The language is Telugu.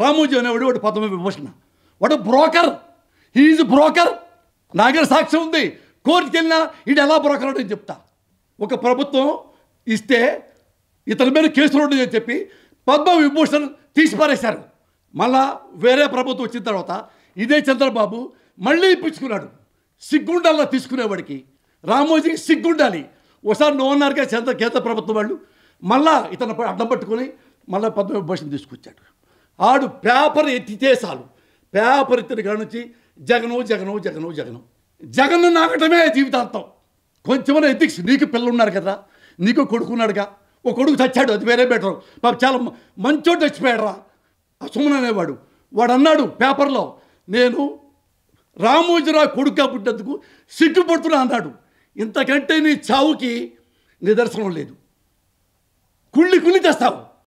రామోజీ అనేవాడు వాడు పద్మ విభూషణ వాడు బ్రోకర్ హీఈస్ బ్రోకర్ నాగర సాక్ష్యం ఉంది కోర్టుకి వెళ్ళినా ఇది ఎలా బ్రోకర్ అని చెప్తా ఒక ప్రభుత్వం ఇస్తే ఇతని మీద కేసులు ఉండదు అని చెప్పి పద్మ విభూషణ్ తీసిపారేశారు మళ్ళా వేరే ప్రభుత్వం వచ్చిన తర్వాత ఇదే చంద్రబాబు మళ్ళీ ఇప్పించుకున్నాడు సిగ్గుండాలా తీసుకునేవాడికి రామోజీకి సిగ్గుండాలి ఒకసారి నోన్నారుగా చంద్ర కేంద్ర ప్రభుత్వం వాళ్ళు మళ్ళా ఇతను అడ్డం పట్టుకొని మళ్ళీ పద్మ విభూషణ్ తీసుకొచ్చాడు ఆడు పేపర్ ఎత్తితే చాలు పేపర్ ఎత్తిన కానుంచి జగను జగను జగను జగను జగన్ను నాకటమే జీవితాంతం కొంచెం ఎథిక్స్ నీకు పిల్లలున్నారు కదా నీకు కొడుకున్నాడుగా ఒక కొడుకు చచ్చాడు అది వేరే బెటర్ పాప చాలా మంచోటి చచ్చిపోయాడరా అసుమన్ అనేవాడు వాడు అన్నాడు పేపర్లో నేను రామోజీరావు కొడుకుగా పుట్టినందుకు సిగ్గుపడుతున్నా అన్నాడు ఇంతకంటే నీ చావుకి నిదర్శనం లేదు కుళ్ళి కుళ్ళి తెస్తావు